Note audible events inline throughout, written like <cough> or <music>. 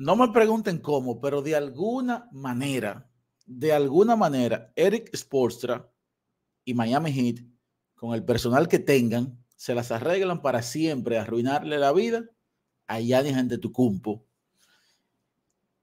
No me pregunten cómo, pero de alguna manera, de alguna manera, Eric Sportstra y Miami Heat, con el personal que tengan, se las arreglan para siempre arruinarle la vida a de tucumpo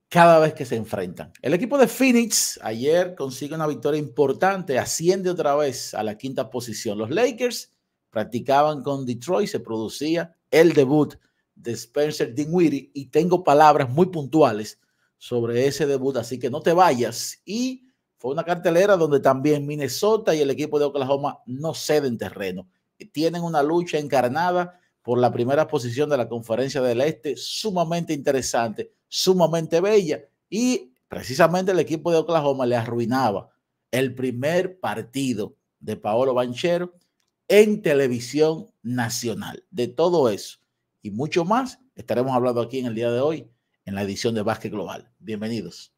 cada vez que se enfrentan. El equipo de Phoenix ayer consigue una victoria importante, asciende otra vez a la quinta posición. Los Lakers practicaban con Detroit, se producía el debut de Spencer Dinwiddie y tengo palabras muy puntuales sobre ese debut, así que no te vayas. Y fue una cartelera donde también Minnesota y el equipo de Oklahoma no ceden terreno. Tienen una lucha encarnada por la primera posición de la Conferencia del Este, sumamente interesante, sumamente bella. Y precisamente el equipo de Oklahoma le arruinaba el primer partido de Paolo Banchero en televisión nacional. De todo eso, y mucho más estaremos hablando aquí en el día de hoy en la edición de Básquet Global. Bienvenidos.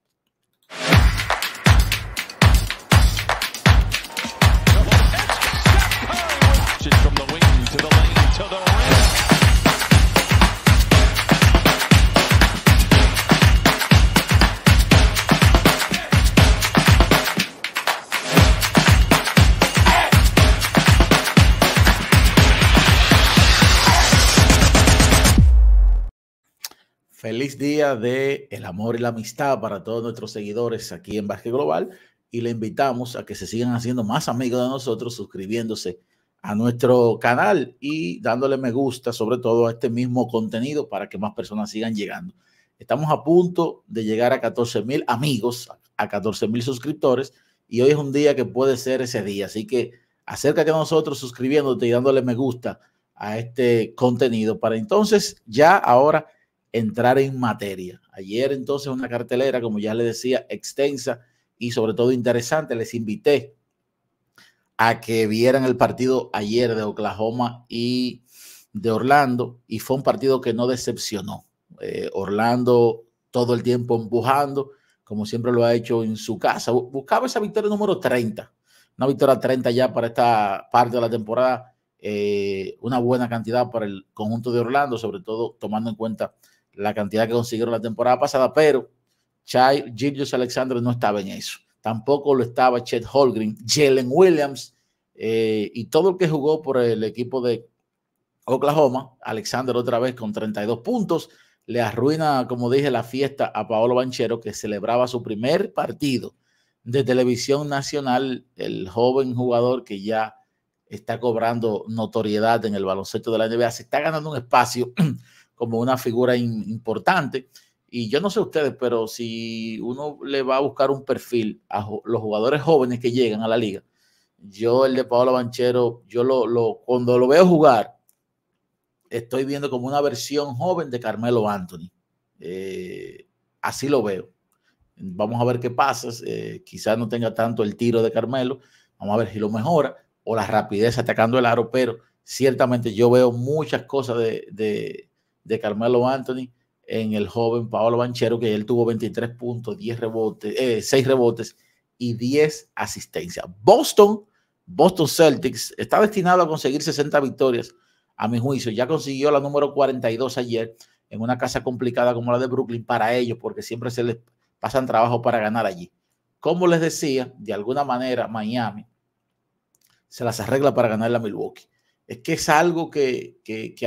Feliz día de el amor y la amistad para todos nuestros seguidores aquí en Basque Global y le invitamos a que se sigan haciendo más amigos de nosotros suscribiéndose a nuestro canal y dándole me gusta sobre todo a este mismo contenido para que más personas sigan llegando. Estamos a punto de llegar a 14 mil amigos, a 14 mil suscriptores y hoy es un día que puede ser ese día. Así que acércate a nosotros suscribiéndote y dándole me gusta a este contenido para entonces ya ahora entrar en materia. Ayer entonces una cartelera, como ya le decía, extensa y sobre todo interesante. Les invité a que vieran el partido ayer de Oklahoma y de Orlando y fue un partido que no decepcionó. Eh, Orlando todo el tiempo empujando, como siempre lo ha hecho en su casa. Buscaba esa victoria número 30, una victoria 30 ya para esta parte de la temporada, eh, una buena cantidad para el conjunto de Orlando, sobre todo tomando en cuenta la cantidad que consiguieron la temporada pasada, pero Chai, Gilius Alexander no estaba en eso. Tampoco lo estaba Chet Holgren, Jalen Williams eh, y todo el que jugó por el equipo de Oklahoma. Alexander otra vez con 32 puntos. Le arruina, como dije, la fiesta a Paolo Banchero, que celebraba su primer partido de televisión nacional, el joven jugador que ya está cobrando notoriedad en el baloncesto de la NBA, se está ganando un espacio <clears throat> como una figura importante. Y yo no sé ustedes, pero si uno le va a buscar un perfil a los jugadores jóvenes que llegan a la liga, yo el de Paolo Banchero, yo lo, cuando lo veo jugar, estoy viendo como una versión joven de Carmelo Anthony. Eh, así lo veo. Vamos a ver qué pasa. Eh, quizás no tenga tanto el tiro de Carmelo. Vamos a ver si lo mejora o la rapidez atacando el aro, pero ciertamente yo veo muchas cosas de de Carmelo Anthony en el joven Paolo Banchero, que él tuvo 23 puntos, 10 rebotes, 6 eh, rebotes y 10 asistencias. Boston, Boston Celtics, está destinado a conseguir 60 victorias, a mi juicio. Ya consiguió la número 42 ayer en una casa complicada como la de Brooklyn para ellos, porque siempre se les pasan trabajo para ganar allí. Como les decía, de alguna manera Miami se las arregla para ganar la Milwaukee es que es algo que,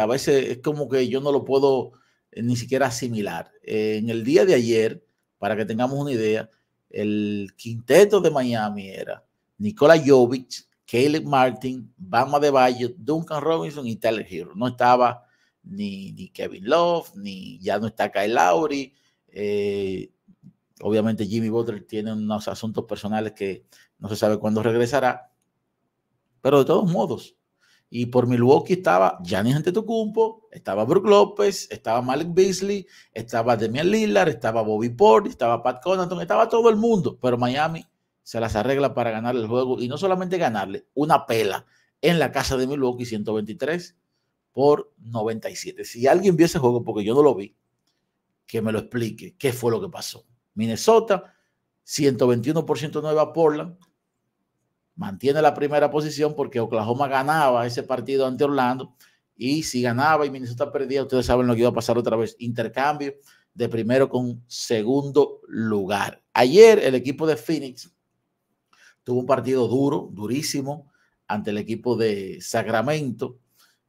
a veces es como que yo no lo puedo eh, ni siquiera asimilar. Eh, en el día de ayer, para que tengamos una idea, el quinteto de Miami era Nikola Jovic, Caleb Martin, Bama de Valle, Duncan Robinson y Tyler Hero. No estaba ni, Kevin Love, ni ya no está Kyle Lowry. Eh, obviamente Jimmy Butler tiene unos asuntos personales que no se sabe cuándo regresará. Pero de todos modos, y por Milwaukee estaba Giannis Antetokounmpo, estaba Brook López, estaba Malik Beasley, estaba Demian Lillard, estaba Bobby Port, estaba Pat Connaughton, estaba todo el mundo. Pero Miami se las arregla para ganar el juego y no solamente ganarle una pela en la casa de Milwaukee 123 por 97. Si alguien vio ese juego, porque yo no lo vi, que me lo explique qué fue lo que pasó. Minnesota 121 por 109 a Portland mantiene la primera posición porque Oklahoma ganaba ese partido ante Orlando y si ganaba y Minnesota perdía, ustedes saben lo que iba a pasar otra vez, intercambio de primero con segundo lugar. Ayer el equipo de Phoenix tuvo un partido duro, durísimo, ante el equipo de Sacramento.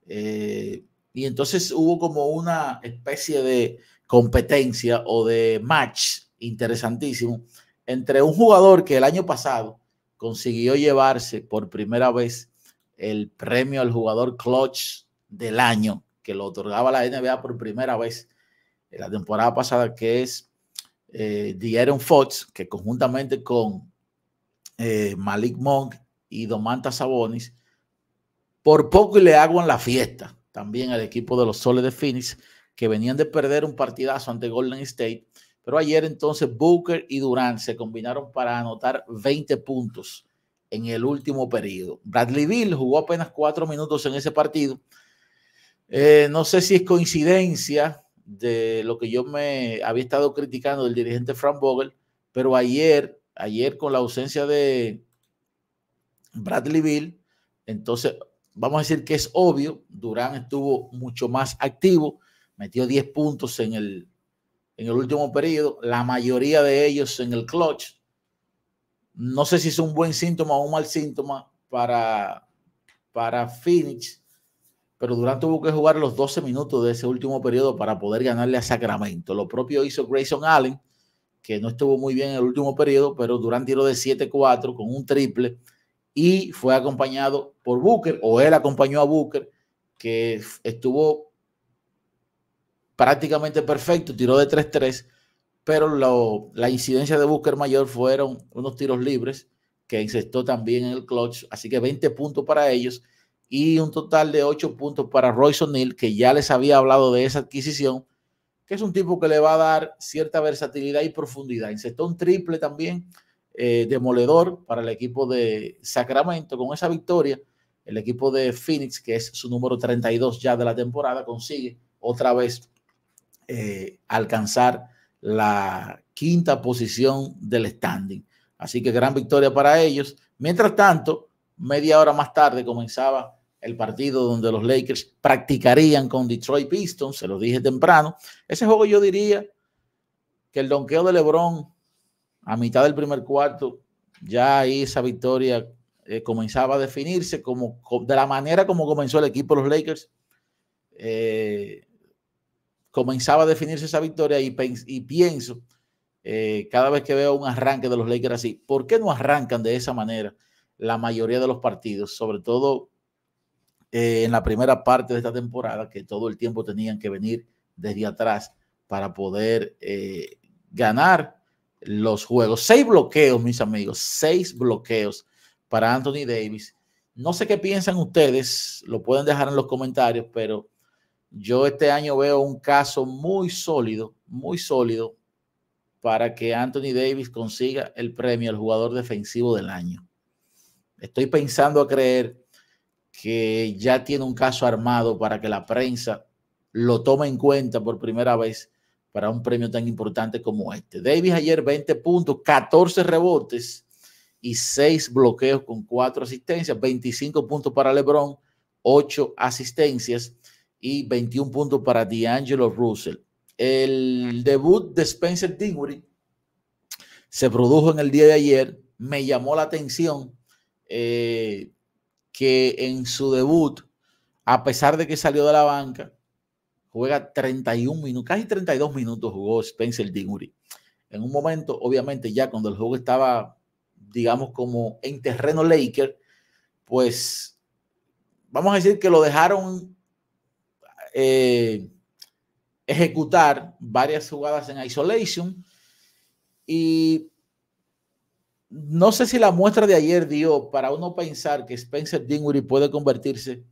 Eh, y entonces hubo como una especie de competencia o de match interesantísimo entre un jugador que el año pasado consiguió llevarse por primera vez el premio al jugador clutch del año que lo otorgaba la NBA por primera vez en la temporada pasada, que es eh, Fox, que conjuntamente con eh, Malik Monk y Domantas Sabonis, por poco y le hago en la fiesta también al equipo de los Soles de Phoenix, que venían de perder un partidazo ante Golden State pero ayer entonces Booker y Durant se combinaron para anotar 20 puntos en el último periodo. Bradley Bill jugó apenas cuatro minutos en ese partido. Eh, no sé si es coincidencia de lo que yo me había estado criticando del dirigente Frank Vogel, pero ayer, ayer con la ausencia de Bradley Bill, entonces vamos a decir que es obvio, Durán estuvo mucho más activo, metió 10 puntos en el en el último periodo, la mayoría de ellos en el clutch. No sé si es un buen síntoma o un mal síntoma para, para Phoenix, pero durante tuvo que jugar los 12 minutos de ese último periodo para poder ganarle a Sacramento. Lo propio hizo Grayson Allen, que no estuvo muy bien en el último periodo, pero durante tiró de 7-4 con un triple y fue acompañado por Booker, o él acompañó a Booker, que estuvo prácticamente perfecto, tiró de 3-3, pero la incidencia de Booker mayor fueron unos tiros libres que encestó también en el clutch, así que 20 puntos para ellos y un total de 8 puntos para Royce O'Neill, que ya les había hablado de esa adquisición, que es un tipo que le va a dar cierta versatilidad y profundidad. Insertó un triple también, eh, demoledor para el equipo de Sacramento con esa victoria. El equipo de Phoenix, que es su número 32 ya de la temporada, consigue otra vez eh, alcanzar la quinta posición del standing. Así que gran victoria para ellos. Mientras tanto, media hora más tarde comenzaba el partido donde los Lakers practicarían con Detroit Pistons, se lo dije temprano. Ese juego yo diría que el donqueo de Lebron a mitad del primer cuarto, ya ahí esa victoria eh, comenzaba a definirse como de la manera como comenzó el equipo de los Lakers. Eh, comenzaba a definirse esa victoria y, pienso, eh, cada vez que veo un arranque de los Lakers así, ¿por qué no arrancan de esa manera la mayoría de los partidos? Sobre todo eh, en la primera parte de esta temporada, que todo el tiempo tenían que venir desde atrás para poder eh, ganar los juegos. Seis bloqueos, mis amigos, seis bloqueos para Anthony Davis. No sé qué piensan ustedes, lo pueden dejar en los comentarios, pero yo este año veo un caso muy sólido, muy sólido para que Anthony Davis consiga el premio al jugador defensivo del año. Estoy pensando a creer que ya tiene un caso armado para que la prensa lo tome en cuenta por primera vez para un premio tan importante como este. Davis ayer 20 puntos, 14 rebotes y 6 bloqueos con 4 asistencias, 25 puntos para LeBron, 8 asistencias y 21 puntos para D'Angelo Russell. El debut de Spencer Dinguri se produjo en el día de ayer. Me llamó la atención eh, que en su debut, a pesar de que salió de la banca, juega 31 minutos, casi 32 minutos jugó Spencer Dinguri En un momento, obviamente, ya cuando el juego estaba, digamos, como en terreno Laker, pues vamos a decir que lo dejaron eh, ejecutar varias jugadas en isolation y no sé si la muestra de ayer dio para uno pensar que Spencer Dinwiddie puede convertirse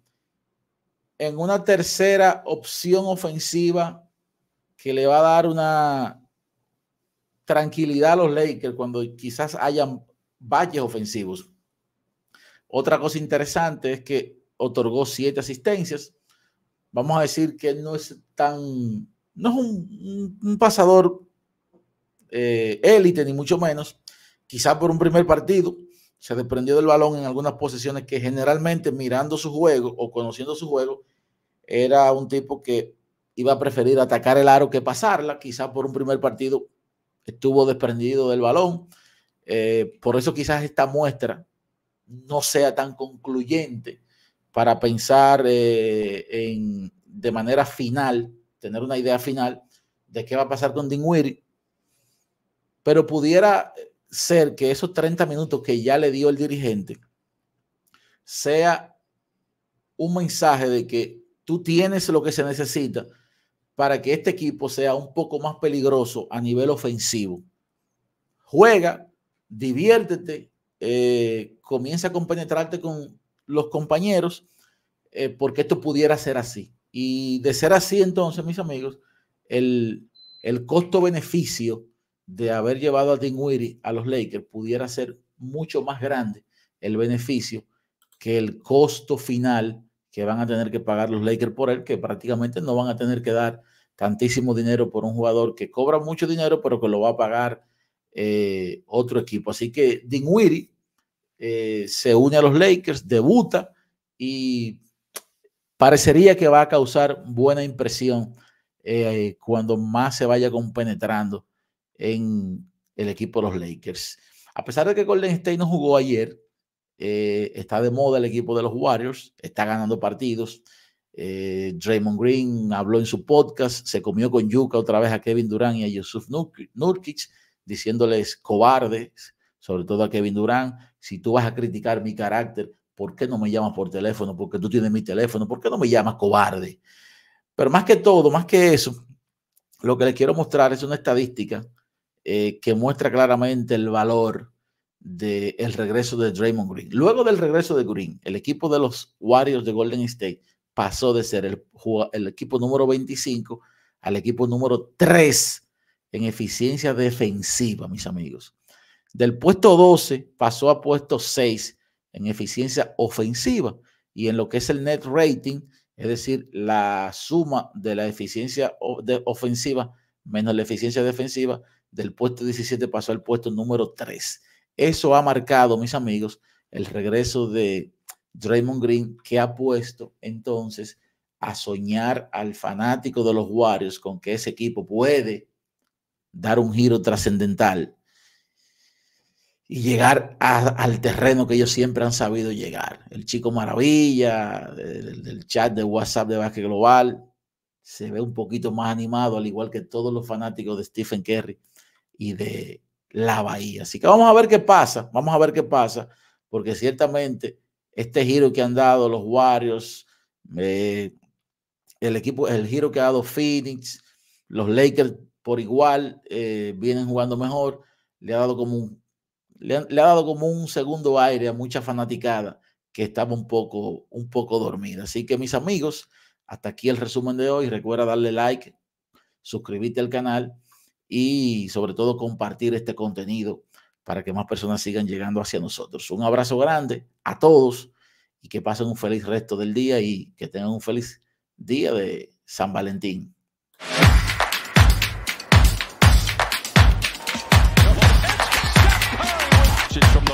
en una tercera opción ofensiva que le va a dar una tranquilidad a los Lakers cuando quizás hayan valles ofensivos. Otra cosa interesante es que otorgó siete asistencias, vamos a decir que no es tan, no es un, pasador eh, élite, ni mucho menos. Quizá por un primer partido se desprendió del balón en algunas posiciones que generalmente mirando su juego o conociendo su juego, era un tipo que iba a preferir atacar el aro que pasarla. Quizá por un primer partido estuvo desprendido del balón. Eh, por eso quizás esta muestra no sea tan concluyente para pensar eh, en, de manera final, tener una idea final de qué va a pasar con Dinwiddie, pero pudiera ser que esos 30 minutos que ya le dio el dirigente sea un mensaje de que tú tienes lo que se necesita para que este equipo sea un poco más peligroso a nivel ofensivo. Juega, diviértete, eh, comienza a compenetrarte con, los compañeros eh, porque esto pudiera ser así. Y de ser así, entonces, mis amigos, el, costo-beneficio de haber llevado a Dinwiddie a los Lakers pudiera ser mucho más grande el beneficio que el costo final que van a tener que pagar los Lakers por él, que prácticamente no van a tener que dar tantísimo dinero por un jugador que cobra mucho dinero, pero que lo va a pagar eh, otro equipo. Así que Dinwiddie eh, se une a los Lakers, debuta y parecería que va a causar buena impresión eh, cuando más se vaya compenetrando en el equipo de los Lakers. A pesar de que Golden State no jugó ayer, eh, está de moda el equipo de los Warriors, está ganando partidos. Draymond Green habló en su podcast, se comió con yuca otra vez a Kevin Durant y a Yusuf Nurkic, diciéndoles cobardes sobre todo a Kevin Durán, si tú vas a criticar mi carácter, ¿por qué no me llamas por teléfono? Porque tú tienes mi teléfono, ¿por qué no me llamas cobarde? Pero más que todo, más que eso, lo que les quiero mostrar es una estadística eh, que muestra claramente el valor del regreso de Draymond Green. Luego del regreso de Green, el equipo de los Warriors de Golden State pasó de ser el, el equipo número 25 al equipo número 3 en eficiencia defensiva, mis amigos. Del puesto 12 pasó a puesto 6 en eficiencia ofensiva y en lo que es el net rating, es decir, la suma de la eficiencia ofensiva menos la eficiencia defensiva, del puesto 17 pasó al puesto número 3. Eso ha marcado, mis amigos, el regreso de Draymond Green, que ha puesto entonces a soñar al fanático de los Warriors con que ese equipo puede dar un giro trascendental y llegar al terreno que ellos siempre han sabido llegar. El chico maravilla, el, chat de WhatsApp de Vázquez Global, se ve un poquito más animado, al igual que todos los fanáticos de Stephen Curry y de la Bahía. Así que vamos a ver qué pasa, vamos a ver qué pasa, porque ciertamente este giro que han dado los Warriors, eh, el equipo, el giro que ha dado Phoenix, los Lakers por igual eh, vienen jugando mejor, le ha dado como un le, ha, dado como un segundo aire a mucha fanaticada que estaba un poco, un poco dormida. Así que mis amigos, hasta aquí el resumen de hoy. Recuerda darle like, suscribirte al canal y sobre todo compartir este contenido para que más personas sigan llegando hacia nosotros. Un abrazo grande a todos y que pasen un feliz resto del día y que tengan un feliz día de San Valentín. watch